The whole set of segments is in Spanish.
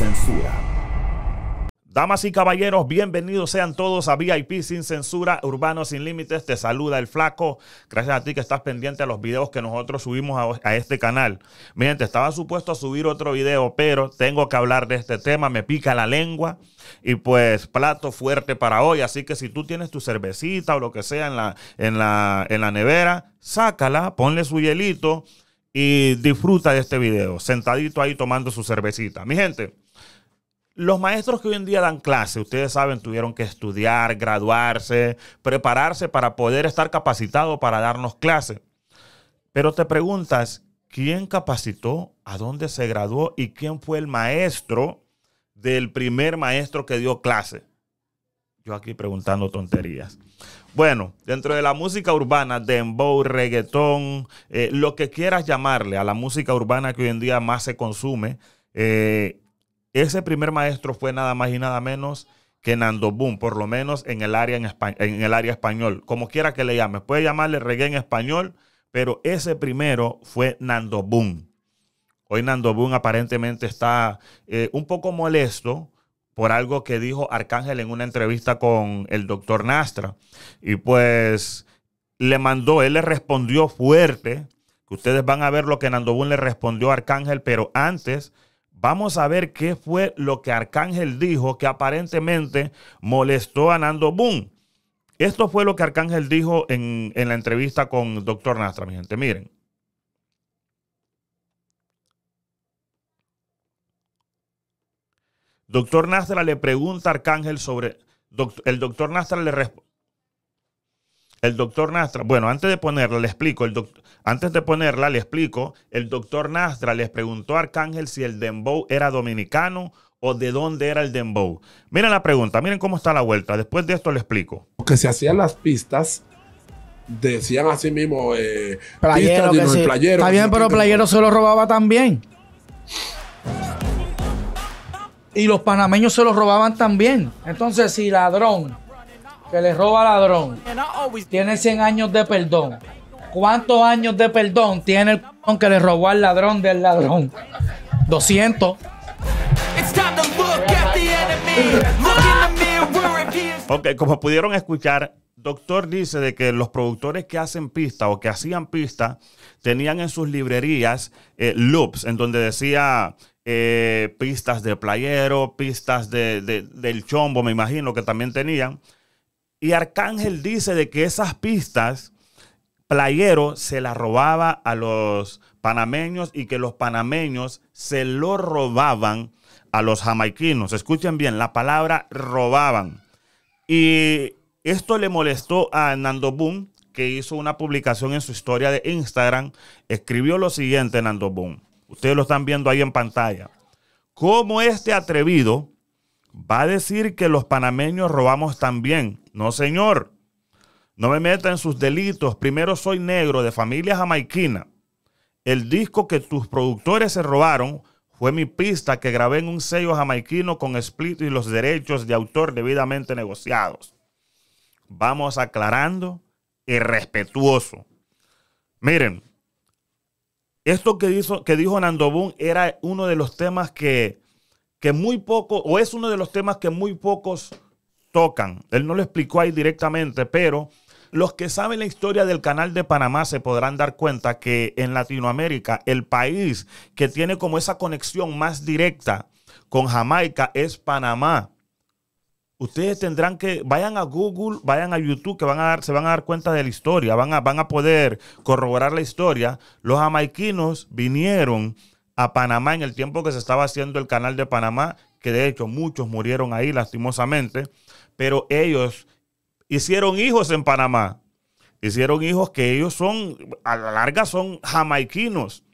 censura. Damas y caballeros, bienvenidos sean todos a VIP Sin Censura, Urbano Sin Límites. Te saluda el flaco. Gracias a ti que estás pendiente a los videos que nosotros subimos a, este canal. Mi gente, estaba supuesto a subir otro video, pero tengo que hablar de este tema. Me pica la lengua. Y pues plato fuerte para hoy. Así que si tú tienes tu cervecita o lo que sea en la, en la, en la nevera, sácala, ponle su hielito y disfruta de este video, sentadito ahí tomando su cervecita. Mi gente, los maestros que hoy en día dan clase, ustedes saben, tuvieron que estudiar, graduarse, prepararse para poder estar capacitado para darnos clase. Pero te preguntas, ¿quién capacitó? ¿A dónde se graduó? ¿Y quién fue el maestro del primer maestro que dio clase? Yo aquí preguntando tonterías. Bueno, dentro de la música urbana, dembow, reggaetón, eh, lo que quieras llamarle a la música urbana que hoy en día más se consume, eh, ese primer maestro fue nada más y nada menos que Nando Boom, por lo menos en el área, en español, como quiera que le llame. Puede llamarle reggae en español, pero ese primero fue Nando Boom. Hoy Nando Boom aparentemente está eh, un poco molesto por algo que dijo Arcángel en una entrevista con el doctor Nastra. Y pues le mandó, él le respondió fuerte, que ustedes van a ver lo que Nando Boom le respondió a Arcángel, pero antes Vamos a ver qué fue lo que Arcángel dijo que aparentemente molestó a Nando Boom. Esto fue lo que Arcángel dijo en, la entrevista con Doctor Nastra, mi gente. Miren. Doctor Nastra le pregunta a Arcángel sobre. el doctor Nastra le responde el doctor Nastra, bueno, antes de ponerla, le explico, el antes de ponerla, le explico, el doctor Nastra les preguntó a Arcángel si el Dembow era dominicano o de dónde era el Dembow. Miren la pregunta, miren cómo está la vuelta. Después de esto le explico. Que se hacían las pistas, decían así mismo, eh, playero, playero, Está bien, pero Playero se lo robaba también. Y los panameños se lo robaban también. Entonces, si ladrón que le roba ladrón tiene 100 años de perdón, ¿cuántos años de perdón tiene el que le robó al ladrón del ladrón? 200. Ok, como pudieron escuchar, Doctor dice de que los productores que hacen pista o que hacían pista tenían en sus librerías eh, loops en donde decía eh, pistas de playero, pistas del chombo, me imagino que también tenían. Y Arcángel dice de que esas pistas, Playero se las robaba a los panameños y que los panameños se lo robaban a los jamaiquinos. Escuchen bien, la palabra robaban. Y esto le molestó a Nando Boom, que hizo una publicación en su historia de Instagram. Escribió lo siguiente, Nando Boom. Ustedes lo están viendo ahí en pantalla. ¿Cómo este atrevido va a decir que los panameños robamos también. No, señor. No me meta en sus delitos. Primero soy negro de familia jamaiquina. El disco que tus productores se robaron fue mi pista que grabé en un sello jamaiquino con split y los derechos de autor debidamente negociados. Vamos aclarando y respetuoso. Miren, esto que, que dijo Nando Boom era uno de los temas que que muy poco, o es uno de los temas que muy pocos tocan. Él no lo explicó ahí directamente, pero los que saben la historia del canal de Panamá se podrán dar cuenta que en Latinoamérica el país que tiene como esa conexión más directa con Jamaica es Panamá. Ustedes tendrán que, vayan a Google, vayan a YouTube, que van a se van a dar cuenta de la historia, van a, van a poder corroborar la historia. Los jamaiquinos vinieron a Panamá en el tiempo que se estaba haciendo el canal de Panamá, que de hecho muchos murieron ahí lastimosamente, pero ellos hicieron hijos en Panamá, hicieron hijos que ellos son, a la larga son jamaiquinos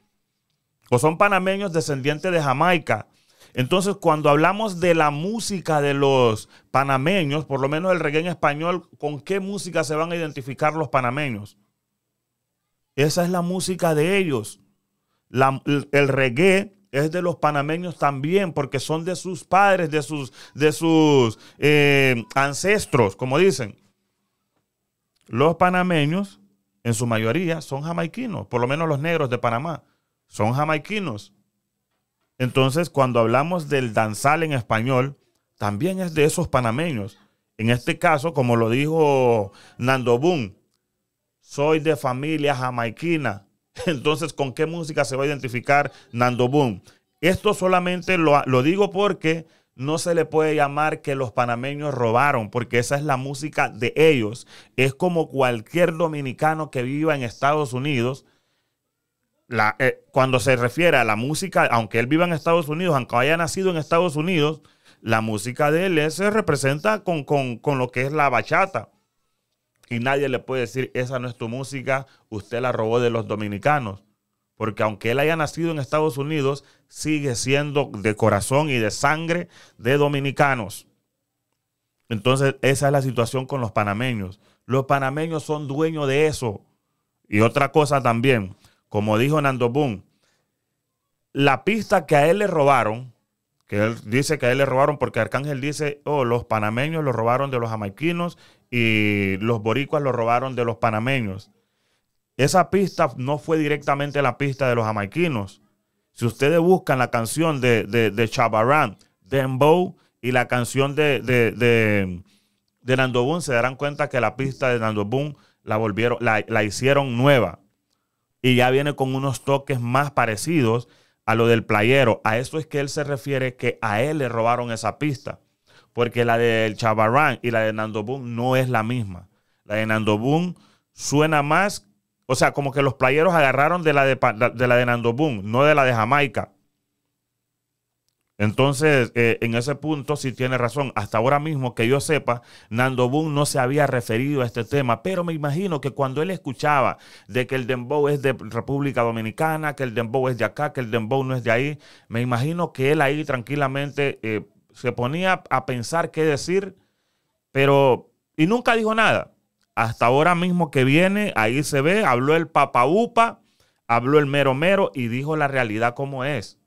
o son panameños descendientes de Jamaica. Entonces, cuando hablamos de la música de los panameños, por lo menos el reggae español, ¿con qué música se van a identificar los panameños? Esa es la música de ellos el reggae es de los panameños también, porque son de sus padres, de sus, de sus eh, ancestros, como dicen. Los panameños, en su mayoría, son jamaiquinos, por lo menos los negros de Panamá, son jamaiquinos. Entonces, cuando hablamos del danzal en español, también es de esos panameños. En este caso, como lo dijo Nando Boom, soy de familia jamaiquina entonces con qué música se va a identificar Nando Boom. Esto solamente lo, digo porque no se le puede llamar que los panameños robaron, porque esa es la música de ellos. Es como cualquier dominicano que viva en Estados Unidos. Eh, cuando se refiere a la música, aunque él viva en Estados Unidos, aunque haya nacido en Estados Unidos, la música de él se representa con lo que es la bachata y nadie le puede decir, esa no es tu música, usted la robó de los dominicanos. Porque aunque él haya nacido en Estados Unidos, sigue siendo de corazón y de sangre de dominicanos. Entonces, esa es la situación con los panameños. Los panameños son dueños de eso. Y otra cosa también, como dijo Nando Boom, la pista que a él le robaron que él dice que a él le robaron porque Arcángel dice, oh, los panameños lo robaron de los jamaiquinos y los boricuas lo robaron de los panameños. Esa pista no fue directamente la pista de los jamaiquinos. Si ustedes buscan la canción de, de, de Chabarán, y la canción de, de, Nando Boom, se darán cuenta que la pista de Nando la, volvieron, la, la hicieron nueva. Y ya viene con unos toques más parecidos a lo del playero. A eso es que él se refiere que a él le robaron esa pista. Porque la del chavarran y la de Nando Boom no es la misma. La de Nando Boom suena más, o sea, como que los playeros agarraron de la de, de, la de Nando Boom, no de la de Jamaica. Entonces, eh, en ese punto sí tiene razón. Hasta ahora mismo, que yo sepa, Nando Boone no se había referido a este tema, pero me imagino que cuando él escuchaba de que el Dembow es de República Dominicana, que el Dembow es de acá, que el Dembow no es de ahí, me imagino que él ahí tranquilamente eh, se ponía a pensar qué decir, pero. y nunca dijo nada. Hasta ahora mismo que viene, ahí se ve, habló el Upa, habló el mero mero y dijo la realidad como es.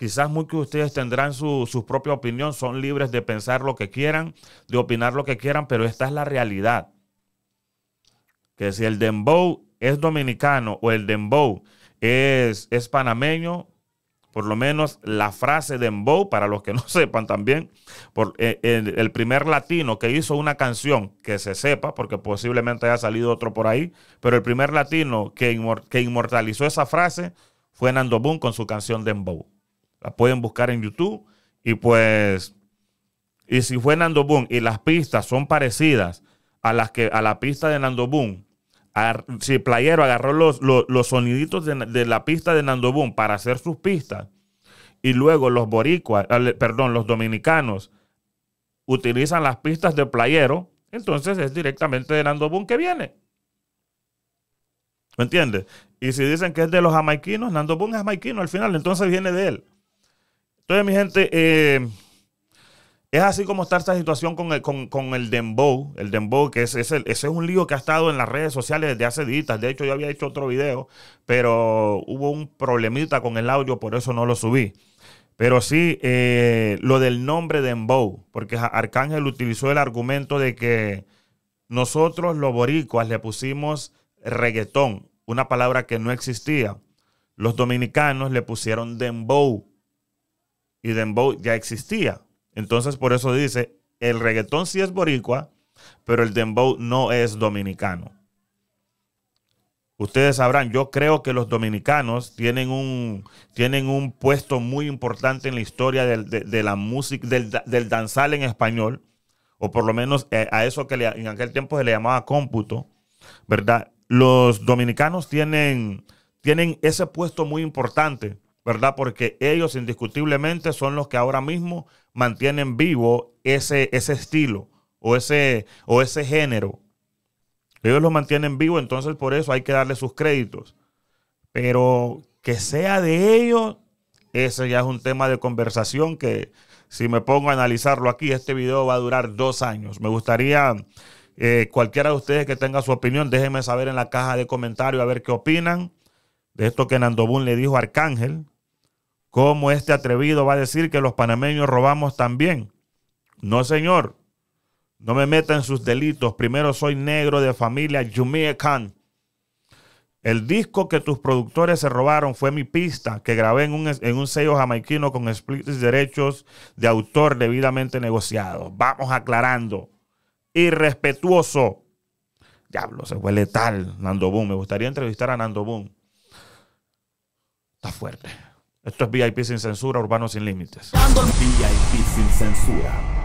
Quizás muchos de ustedes tendrán su, propia opinión, son libres de pensar lo que quieran, de opinar lo que quieran, pero esta es la realidad. Que si el dembow es dominicano o el dembow es, es panameño, por lo menos la frase dembow, para los que no sepan también, eh, el, primer latino que hizo una canción que se sepa, porque posiblemente haya salido otro por ahí, pero el primer latino que, que inmortalizó esa frase fue Nando Boom con su canción dembow. La pueden buscar en YouTube. Y pues, y si fue Nando Boom y las pistas son parecidas a las que a la pista de Nando Boom, si Playero agarró los, los, soniditos de, la pista de Nando Boom para hacer sus pistas, y luego los boricuas, perdón, los dominicanos utilizan las pistas de Playero, entonces es directamente de Nando Boom que viene. ¿Me entiendes? Y si dicen que es de los jamaiquinos, Nando Boom es jamaiquino al final, entonces viene de él. Entonces, mi gente, eh, es así como está esta situación con el, con, el Dembow. El Dembow, que es, es ese es un lío que ha estado en las redes sociales desde hace días. De hecho, yo había hecho otro video, pero hubo un problemita con el audio, por eso no lo subí. Pero sí, eh, lo del nombre Dembow, porque Arcángel utilizó el argumento de que nosotros los boricuas le pusimos reggaetón, una palabra que no existía. Los dominicanos le pusieron Dembow y dembow ya existía. Entonces por eso dice, el reggaetón sí es boricua, pero el dembow no es dominicano. Ustedes sabrán, yo creo que los dominicanos tienen un, tienen un puesto muy importante en la historia del, de, la música, del, danzal en español, o por lo menos eh, a eso que en aquel tiempo se le llamaba cómputo, ¿verdad? Los dominicanos tienen, tienen ese puesto muy importante ¿verdad? Porque ellos indiscutiblemente son los que ahora mismo mantienen vivo ese, ese estilo o ese, o ese género. Ellos lo mantienen vivo, entonces por eso hay que darle sus créditos. Pero que sea de ellos, ese ya es un tema de conversación que si me pongo a analizarlo aquí, este video va a durar dos años. Me gustaría, eh, cualquiera de ustedes que tenga su opinión, déjenme saber en la caja de comentarios a ver qué opinan de esto que Nandobún le dijo a Arcángel, ¿cómo este atrevido va a decir que los panameños robamos también? No, señor, no me meta en sus delitos. Primero soy negro de familia Yumie Khan. El disco que tus productores se robaron fue mi pista que grabé en un, sello jamaiquino con explícitos derechos de autor debidamente negociados. Vamos aclarando. Irrespetuoso. Diablo, se fue letal, Nando Boom. Me gustaría entrevistar a Nando Boom. Está fuerte. Esto es VIP sin censura, Urbano sin límites. VIP sin censura.